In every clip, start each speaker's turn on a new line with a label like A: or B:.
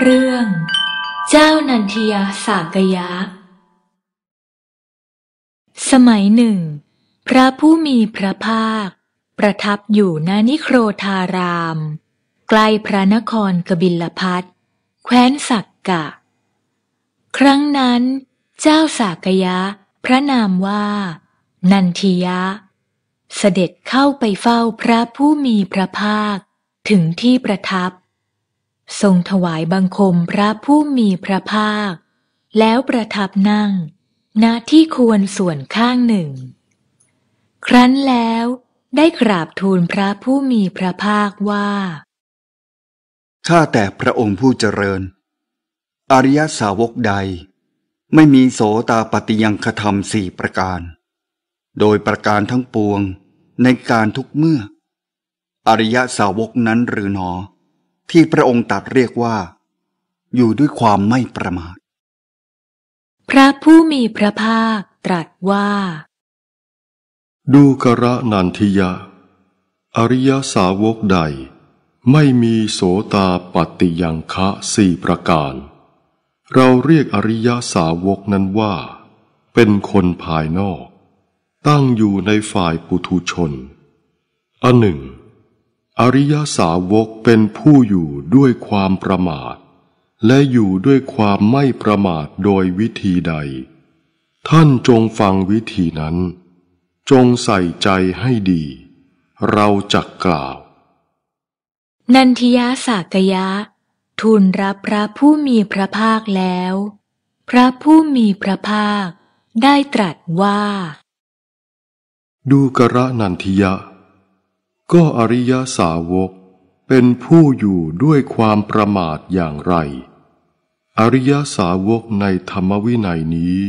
A: เรื่องเจ้านันทียาสากยะ สมัยหนึ่ง พระผู้มีพระภาค ประทับอยู่ณนิโครธารามใกล้พระนครกบิลพัทแคว้นสักกะ ครั้งนั้นเจ้าสากยะ พระนามว่า นันทียะ เสด็จเข้าไปเฝ้าพระผู้มีพระภาคถึงที่ประทับทรงถวายบังคมพระผู้มีพระภาค แล้วประทับนั่ง ณที่ควรส่วนข้างหนึ่ง ครั้นแล้วได้กราบทูลพระผู้มีพระภาคว่า
B: ข้าแต่พระองค์ผู้เจริญ อริยสาวกใด ไม่มีโสตาปฏิยังคธรรมสี่ประการ โดยประการทั้งปวงในการทุกเมื่อ อริยสาวกนั้นหรือหนอที่พระองค์ตรัสเรียกว่า อยู่ด้วยความไม่ประมาท
A: พระผู้มีพระภาคตรัสว่า
B: ดูกระนันทิยะ อริยสาวกใดไม่มีโสตาปฏิยังคะสี่ประการ เราเรียกอริยสาวกนั้นว่า เป็นคนภายนอก ตั้งอยู่ในฝ่ายปุถุชนอันหนึ่งอริยสาวกเป็นผู้อยู่ด้วยความประมาท และอยู่ด้วยความไม่ประมาทโดยวิธีใด ท่านจงฟังวิธีนั้น จงใส่ใจให้ดี เราจักกล่าว
A: นันทิยาสากยะทูลรับพระผู้มีพระภาคแล้ว พระผู้มีพระภาคได้ตรัสว่า
B: ดูกระนันทิยะก็อริยสาวกเป็นผู้อยู่ด้วยความประมาทอย่างไร อริยสาวกในธรรมวินัยนี้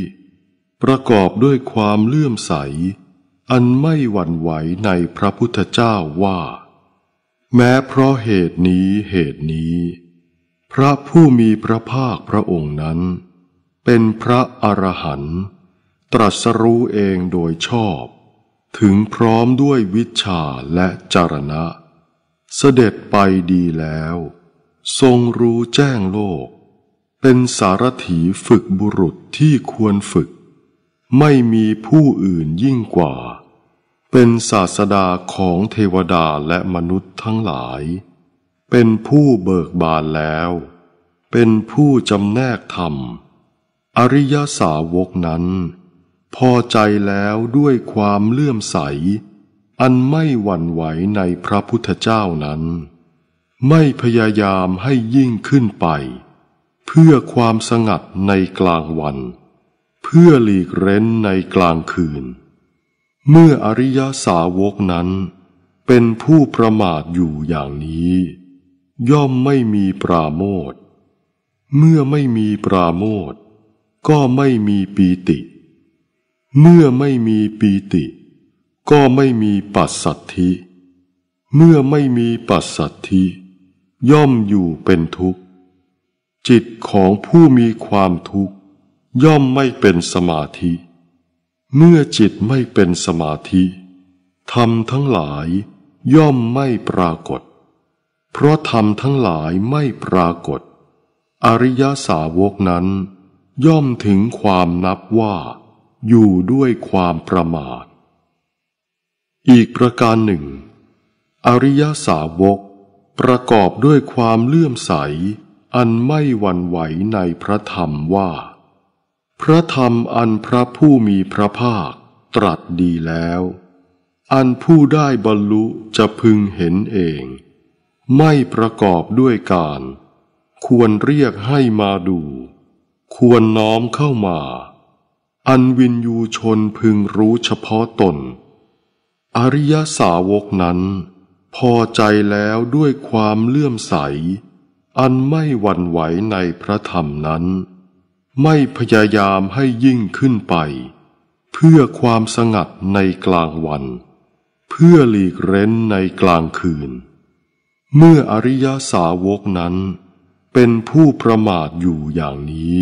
B: ประกอบด้วยความเลื่อมใส อันไม่หวั่นไหวในพระพุทธเจ้าว่า แม้เพราะเหตุนี้เหตุนี้ พระผู้มีพระภาคพระองค์นั้น เป็นพระอรหันต์ตรัสรู้เองโดยชอบถึงพร้อมด้วยวิชาและจารณะ เสด็จไปดีแล้ว ทรงรู้แจ้งโลก เป็นสารถีฝึกบุรุษที่ควรฝึก ไม่มีผู้อื่นยิ่งกว่า เป็นศาสดาของเทวดาและมนุษย์ทั้งหลาย เป็นผู้เบิกบานแล้ว เป็นผู้จำแนกธรรม อริยสาวกนั้นพอใจแล้วด้วยความเลื่อมใส อันไม่หวั่นไหวในพระพุทธเจ้านั้น ไม่พยายามให้ยิ่งขึ้นไป เพื่อความสงัดในกลางวัน เพื่อหลีกเร้นในกลางคืน เมื่ออริยสาวกนั้น เป็นผู้ประมาทอยู่อย่างนี้ ย่อมไม่มีปราโมทเมื่อไม่มีปราโมทก็ไม่มีปีติเมื่อไม่มีปีติ ก็ไม่มีปัสสัทธิ เมื่อไม่มีปัสสัทธิ ย่อมอยู่เป็นทุกข์ จิตของผู้มีความทุกข์ ย่อมไม่เป็นสมาธิ เมื่อจิตไม่เป็นสมาธิ ธรรมทั้งหลายย่อมไม่ปรากฏ เพราะธรรมทั้งหลายไม่ปรากฏ อริยสาวกนั้น ย่อมถึงความนับว่าอยู่ด้วยความประมาท อีกประการหนึ่ง อริยสาวกประกอบด้วยความเลื่อมใส อันไม่หวั่นไหวในพระธรรมว่า พระธรรมอันพระผู้มีพระภาคตรัสดีแล้ว อันผู้ได้บรรลุจะพึงเห็นเอง ไม่ประกอบด้วยการ ควรเรียกให้มาดู ควรน้อมเข้ามาอันวินยูชนพึงรู้เฉพาะตน อริยสาวกนั้น พอใจแล้วด้วยความเลื่อมใส อันไม่หวั่นไหวในพระธรรมนั้น ไม่พยายามให้ยิ่งขึ้นไป เพื่อความสงัดในกลางวัน เพื่อหลีกเร้นในกลางคืน เมื่ออริยสาวกนั้น เป็นผู้ประมาทอยู่อย่างนี้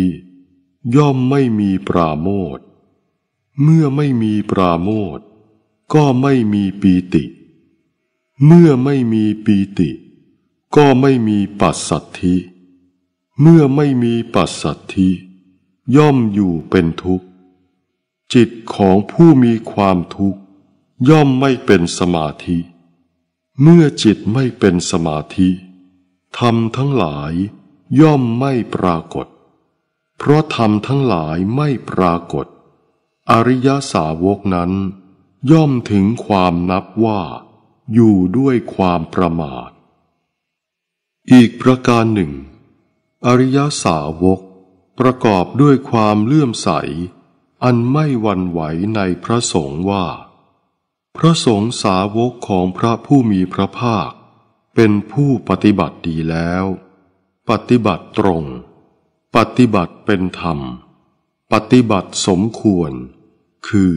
B: ย่อมไม่มีปราโมท เมื่อไม่มีปราโมทก็ไม่มีปีติ เมื่อไม่มีปีติ ก็ไม่มีปัสสัทธิ เมื่อไม่มีปัสสัทธิ ย่อมอยู่เป็นทุกข์ จิตของผู้มีความทุกข์ ย่อมไม่เป็นสมาธิ เมื่อจิตไม่เป็นสมาธิธรรมทั้งหลายย่อมไม่ปรากฏเพราะธรรมทั้งหลายไม่ปรากฏ อริยสาวกนั้น ย่อมถึงความนับว่าอยู่ด้วยความประมาท อีกประการหนึ่ง อริยสาวกประกอบด้วยความเลื่อมใส อันไม่วันไหวในพระสงฆ์ว่า พระสงฆ์สาวกของพระผู้มีพระภาค เป็นผู้ปฏิบัติดีแล้ว ปฏิบัติตรงปฏิบัติเป็นธรรม ปฏิบัติสมควร คือ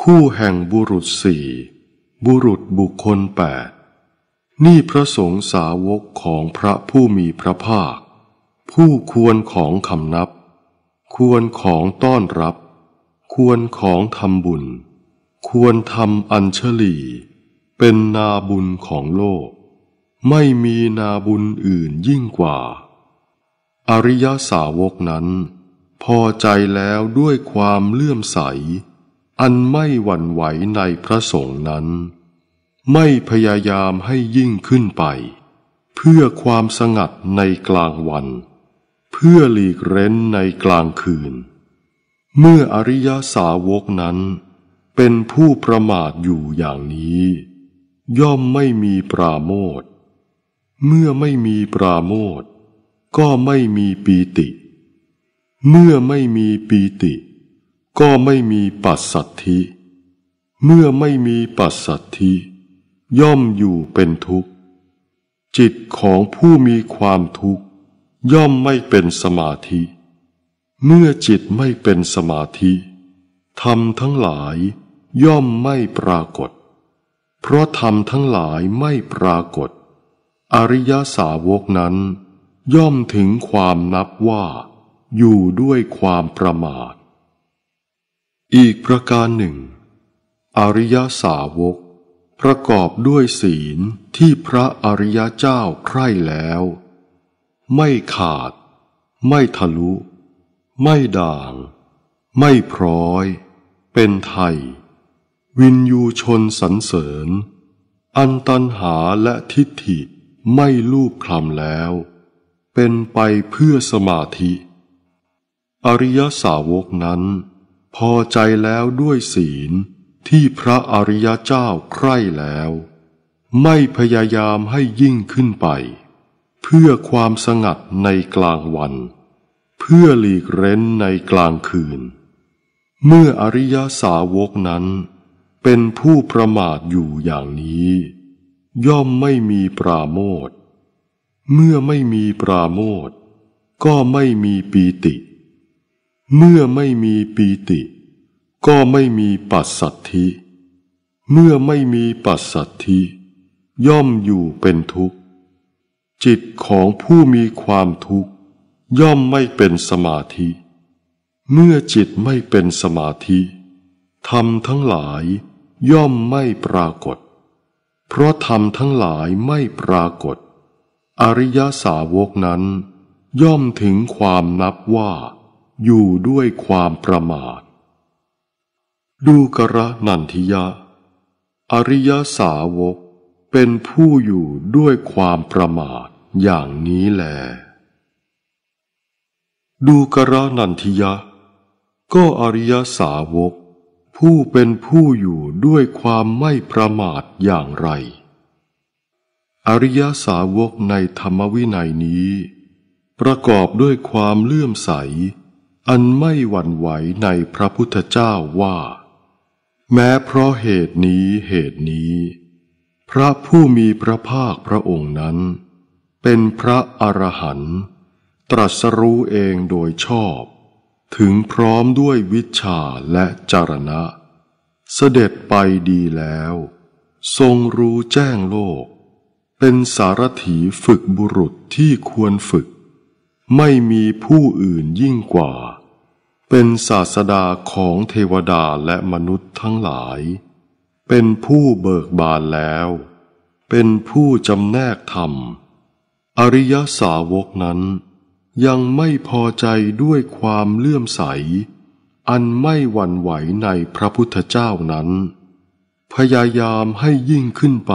B: คู่แห่งบุรุษสี่ บุรุษบุคคลแปดนี่พระสงฆ์สาวกของพระผู้มีพระภาค ผู้ควรของคำนับ ควรของต้อนรับ ควรของทำบุญ ควรทำอัญชลี เป็นนาบุญของโลก ไม่มีนาบุญอื่นยิ่งกว่าอริยสาวกนั้น พอใจแล้วด้วยความเลื่อมใส อันไม่หวั่นไหวในพระสงฆ์นั้น ไม่พยายามให้ยิ่งขึ้นไป เพื่อความสงัดในกลางวัน เพื่อหลีกเร้นในกลางคืน เมื่ออริยสาวกนั้น เป็นผู้ประมาทอยู่อย่างนี้ ย่อมไม่มีปราโมทเมื่อไม่มีปราโมทก็ไม่มีปีติ เมื่อไม่มีปีติ ก็ไม่มีปัสสัทธิ เมื่อไม่มีปัสสัทธิ ย่อมอยู่เป็นทุกข์ จิตของผู้มีความทุกข์ ย่อมไม่เป็นสมาธิ เมื่อจิตไม่เป็นสมาธิธรรมทั้งหลายย่อมไม่ปรากฏ เพราะธรรมทั้งหลายไม่ปรากฏ อริยสาวกนั้นย่อมถึงความนับว่าอยู่ด้วยความประมาท อีกประการหนึ่ง อริยสาวก ประกอบด้วยศีลที่พระอริยเจ้าใคร่แล้ว ไม่ขาด ไม่ทะลุ ไม่ด่าง ไม่พร้อย เป็นไทย วินยูชนสรรเสริญ อันตันหาและทิฏฐิไม่ลูบคลำแล้วเป็นไปเพื่อสมาธิ อริยสาวกนั้น พอใจแล้วด้วยศีลที่พระอริยเจ้าใคร่แล้ว ไม่พยายามให้ยิ่งขึ้นไป เพื่อความสงัดในกลางวัน เพื่อหลีกเร้นในกลางคืน เมื่ออริยสาวกนั้น เป็นผู้ประมาทอยู่อย่างนี้ ย่อมไม่มีปราโมทเมื่อไม่มีปราโมทก็ไม่มีปีติ เมื่อไม่มีปีติก็ไม่มีปัสสัทธิ เมื่อไม่มีปัสสัทธิ ย่อมอยู่เป็นทุกข์ จิตของผู้มีความทุกข์ ย่อมไม่เป็นสมาธิ เมื่อจิตไม่เป็นสมาธิธรรมทั้งหลายย่อมไม่ปรากฏ เพราะธรรมทั้งหลายไม่ปรากฏอริยสาวกนั้น ย่อมถึงความนับว่าอยู่ด้วยความประมาท ดูกระนันทิยะ อริยสาวกเป็นผู้อยู่ด้วยความประมาทอย่างนี้แล ดูกระนันทิยะ ก็อริยสาวก ผู้เป็นผู้อยู่ด้วยความไม่ประมาทอย่างไรอริยสาวกในธรรมวินัยนี้ ประกอบด้วยความเลื่อมใส อันไม่หวั่นไหวในพระพุทธเจ้าว่า แม้เพราะเหตุนี้เหตุนี้ พระผู้มีพระภาคพระองค์นั้น เป็นพระอรหันต์ตรัสรู้เองโดยชอบ ถึงพร้อมด้วยวิชาและจารณะ เสด็จไปดีแล้ว ทรงรู้แจ้งโลกเป็นสารถีฝึกบุรุษที่ควรฝึก ไม่มีผู้อื่นยิ่งกว่า เป็นศาสดาของเทวดาและมนุษย์ทั้งหลาย เป็นผู้เบิกบานแล้ว เป็นผู้จำแนกธรรม อริยสาวกนั้น ยังไม่พอใจด้วยความเลื่อมใส อันไม่หวั่นไหวในพระพุทธเจ้านั้น พยายามให้ยิ่งขึ้นไป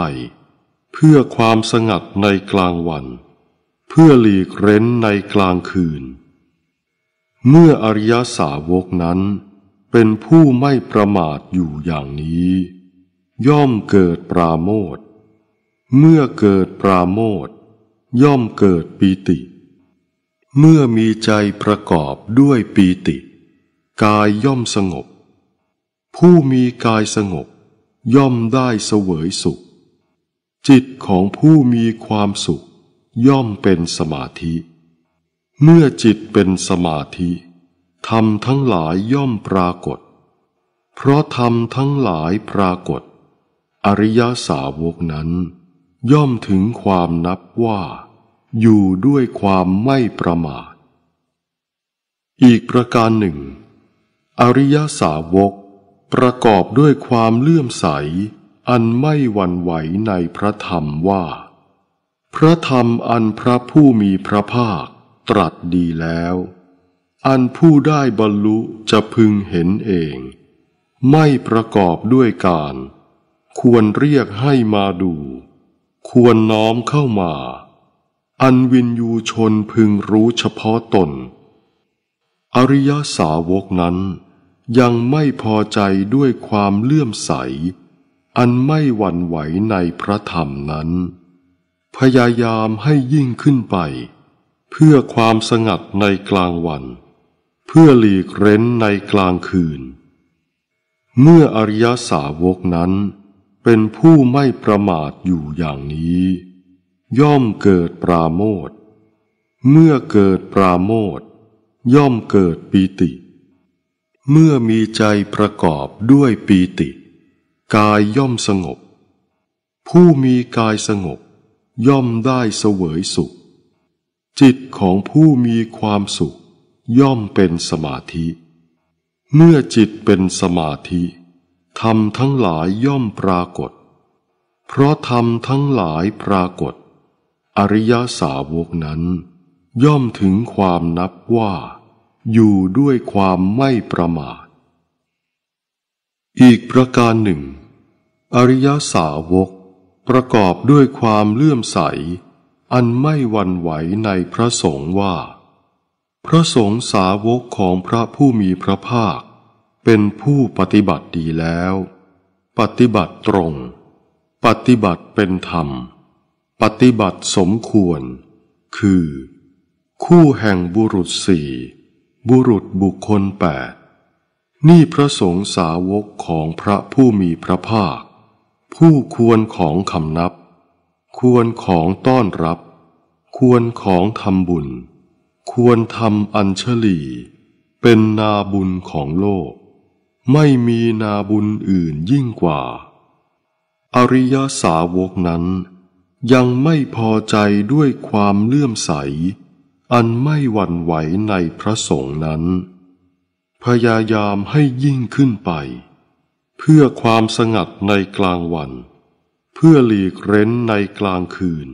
B: เพื่อความสงัดในกลางวัน เพื่อหลีกเร้นในกลางคืน เมื่ออริยสาวกนั้น เป็นผู้ไม่ประมาทอยู่อย่างนี้ ย่อมเกิดปราโมทเมื่อเกิดปราโมทย่อมเกิดปีติ เมื่อมีใจประกอบด้วยปีติ กายย่อมสงบ ผู้มีกายสงบ ย่อมได้เสวยสุขจิตของผู้มีความสุขย่อมเป็นสมาธิ เมื่อจิตเป็นสมาธิธรรมทั้งหลายย่อมปรากฏ เพราะธรรมทั้งหลายปรากฏ อริยสาวกนั้น ย่อมถึงความนับว่าอยู่ด้วยความไม่ประมาท อีกประการหนึ่ง อริยสาวกประกอบด้วยความเลื่อมใสอันไม่หวั่นไหวในพระธรรมว่า พระธรรมอันพระผู้มีพระภาคตรัสดีแล้ว อันผู้ได้บรรลุจะพึงเห็นเอง ไม่ประกอบด้วยการ ควรเรียกให้มาดู ควรน้อมเข้ามา อันวินยูชนพึงรู้เฉพาะตน อริยสาวกนั้น ยังไม่พอใจด้วยความเลื่อมใสอันไม่หวั่นไหวในพระธรรมนั้น พยายามให้ยิ่งขึ้นไป เพื่อความสงัดในกลางวัน เพื่อหลีกเร้นในกลางคืน เมื่ออริยสาวกนั้นเป็นผู้ไม่ประมาทอยู่อย่างนี้ ย่อมเกิดปราโมทเมื่อเกิดปราโมทย่อมเกิดปีติ เมื่อมีใจประกอบด้วยปีติกายย่อมสงบ ผู้มีกายสงบ ย่อมได้เสวยสุข จิตของผู้มีความสุขย่อมเป็นสมาธิ เมื่อจิตเป็นสมาธิธรรมทั้งหลายย่อมปรากฏ เพราะธรรมทั้งหลายปรากฏ อริยสาวกนั้น ย่อมถึงความนับว่าอยู่ด้วยความไม่ประมาท อีกประการหนึ่งอริยสาวกประกอบด้วยความเลื่อมใส อันไม่วันไหวในพระสงฆ์ว่า พระสงฆ์สาวกของพระผู้มีพระภาค เป็นผู้ปฏิบัติดีแล้ว ปฏิบัติตรง ปฏิบัติเป็นธรรม ปฏิบัติสมควร คือ คู่แห่งบุรุษสี่บุรุษบุคคลแปดนี่พระสงฆ์สาวกของพระผู้มีพระภาคผู้ควรของคำนับ ควรของต้อนรับ ควรของทำบุญ ควรทำอัญชลี เป็นนาบุญของโลก ไม่มีนาบุญอื่นยิ่งกว่า อริยสาวกนั้น ยังไม่พอใจด้วยความเลื่อมใส อันไม่หวั่นไหวในพระสงฆ์นั้น พยายามให้ยิ่งขึ้นไปเพื่อความสงัดในกลางวัน เพื่อหลีกเร้นในกลางคืน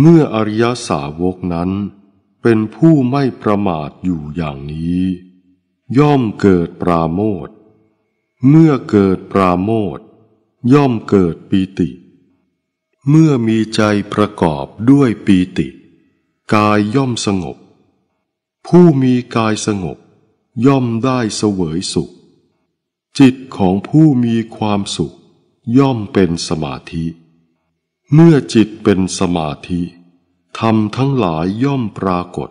B: เมื่ออริยสาวกนั้น เป็นผู้ไม่ประมาทอยู่อย่างนี้ ย่อมเกิดปราโมทเมื่อเกิดปราโมทย่อมเกิดปีติ เมื่อมีใจประกอบด้วยปีติ กายย่อมสงบ ผู้มีกายสงบ ย่อมได้เสวยสุขจิตของผู้มีความสุขย่อมเป็นสมาธิ เมื่อจิตเป็นสมาธิธรรมทั้งหลายย่อมปรากฏ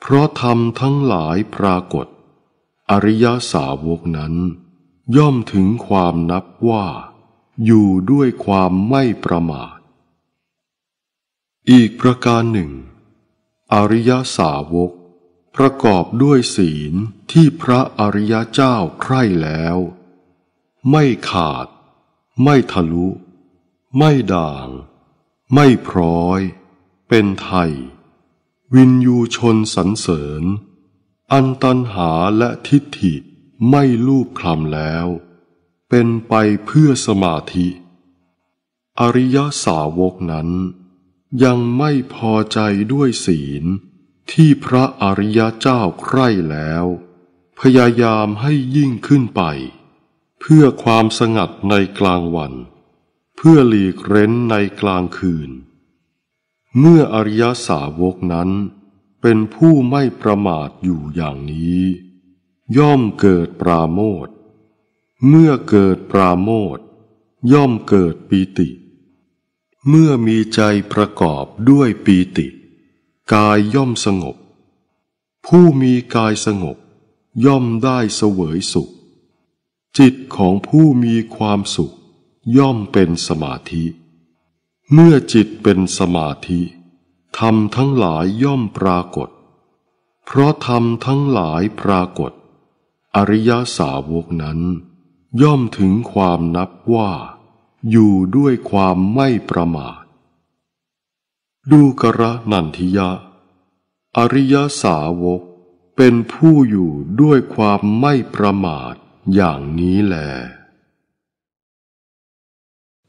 B: เพราะธรรมทั้งหลายปรากฏ อริยสาวกนั้นย่อมถึงความนับว่าอยู่ด้วยความไม่ประมาท อีกประการหนึ่ง อริยสาวกประกอบด้วยศีลที่พระอริยเจ้าใคร่แล้ว ไม่ขาด ไม่ทะลุ ไม่ด่าง ไม่พร้อย เป็นไทย วินยูชนสันเสริญ อันตันหาและทิฏฐิไม่ลูบคลำแล้ว เป็นไปเพื่อสมาธิ อริยสาวกนั้น ยังไม่พอใจด้วยศีลที่พระอริยเจ้าใคร่แล้ว พยายามให้ยิ่งขึ้นไป เพื่อความสงัดในกลางวัน เพื่อหลีกเร้นในกลางคืน เมื่ออริยสาวกนั้นเป็นผู้ไม่ประมาทอยู่อย่างนี้ ย่อมเกิดปราโมทเมื่อเกิดปราโมทย่อมเกิดปีติ เมื่อมีใจประกอบด้วยปีติกายย่อมสงบ ผู้มีกายสงบ ย่อมได้เสวยสุข จิตของผู้มีความสุข ย่อมเป็นสมาธิ เมื่อจิตเป็นสมาธิธรรมทั้งหลายย่อมปรากฏ เพราะธรรมทั้งหลายปรากฏ อริยสาวกนั้น ย่อมถึงความนับว่า อยู่ด้วยความไม่ประมาทดูกระนันทิยะ อริยสาวกเป็นผู้อยู่ด้วยความไม่ประมาทอย่างนี้แล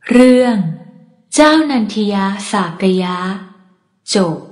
A: เรื่องเจ้านันทิยาสากยะจบ